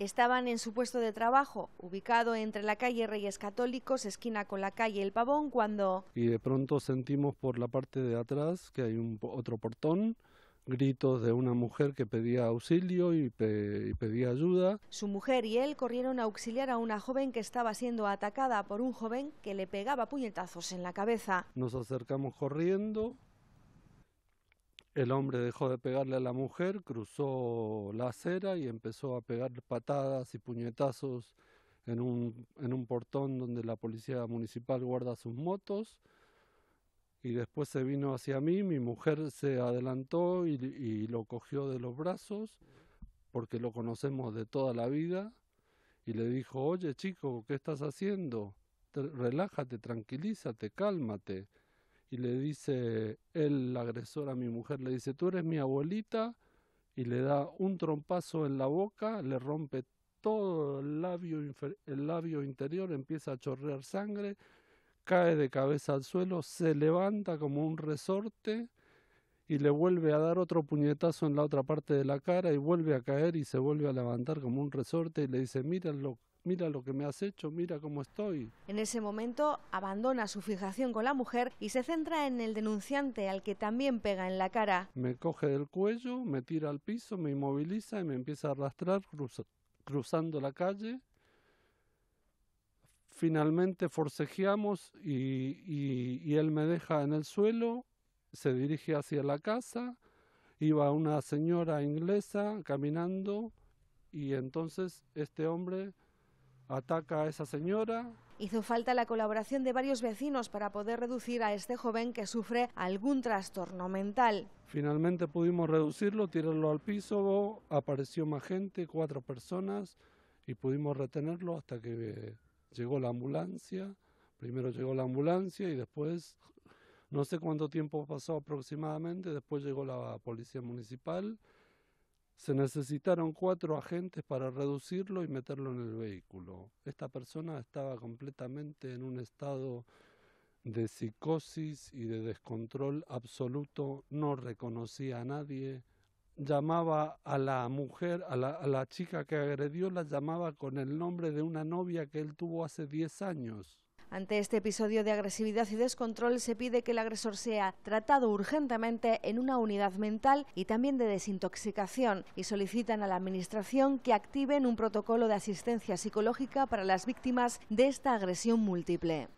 Estaban en su puesto de trabajo, ubicado entre la calle Reyes Católicos, esquina con la calle El Pavón, cuando... Y de pronto sentimos por la parte de atrás que hay un, otro portón, gritos de una mujer que pedía auxilio y, y, pedía ayuda. Su mujer y él corrieron a auxiliar a una joven que estaba siendo atacada por un joven que le pegaba puñetazos en la cabeza. Nos acercamos corriendo, el hombre dejó de pegarle a la mujer, cruzó la acera y empezó a pegar patadas y puñetazos en un, portón donde la policía municipal guarda sus motos. Y después se vino hacia mí, mi mujer se adelantó y, y lo cogió de los brazos, porque lo conocemos de toda la vida, y le dijo, oye chico, ¿qué estás haciendo? Relájate, tranquilízate, cálmate y le dice, el agresor a mi mujer, le dice, tú eres mi abuelita, y le da un trompazo en la boca, le rompe todo el labio, el labio interior, empieza a chorrear sangre, cae de cabeza al suelo, se levanta como un resorte y le vuelve a dar otro puñetazo en la otra parte de la cara y vuelve a caer y se vuelve a levantar como un resorte y le dice, mira lo, mira lo que me has hecho, mira cómo estoy. En ese momento abandona su fijación con la mujer y se centra en el denunciante al que también pega en la cara. Me coge del cuello, me tira al piso, me inmoviliza y me empieza a arrastrar cruzando la calle. Finalmente forcejeamos y él me deja en el suelo, se dirige hacia la casa, iba una señora inglesa caminando y entonces este hombre ataca a esa señora. Hizo falta la colaboración de varios vecinos para poder reducir a este joven que sufre algún trastorno mental. Finalmente pudimos reducirlo, tirarlo al piso, apareció más gente, cuatro personas, y pudimos retenerlo hasta que eh, llegó la ambulancia. Primero llegó la ambulancia y después, no sé cuánto tiempo pasó aproximadamente, después llegó la policía municipal. Se necesitaron cuatro agentes para reducirlo y meterlo en el vehículo. Esta persona estaba completamente en un estado de psicosis y de descontrol absoluto, no reconocía a nadie, llamaba a la mujer, a la, chica que agredió, la llamaba con el nombre de una novia que él tuvo hace diez años. Ante este episodio de agresividad y descontrol se pide que el agresor sea tratado urgentemente en una unidad mental y también de desintoxicación y solicitan a la Administración que activen un protocolo de asistencia psicológica para las víctimas de esta agresión múltiple.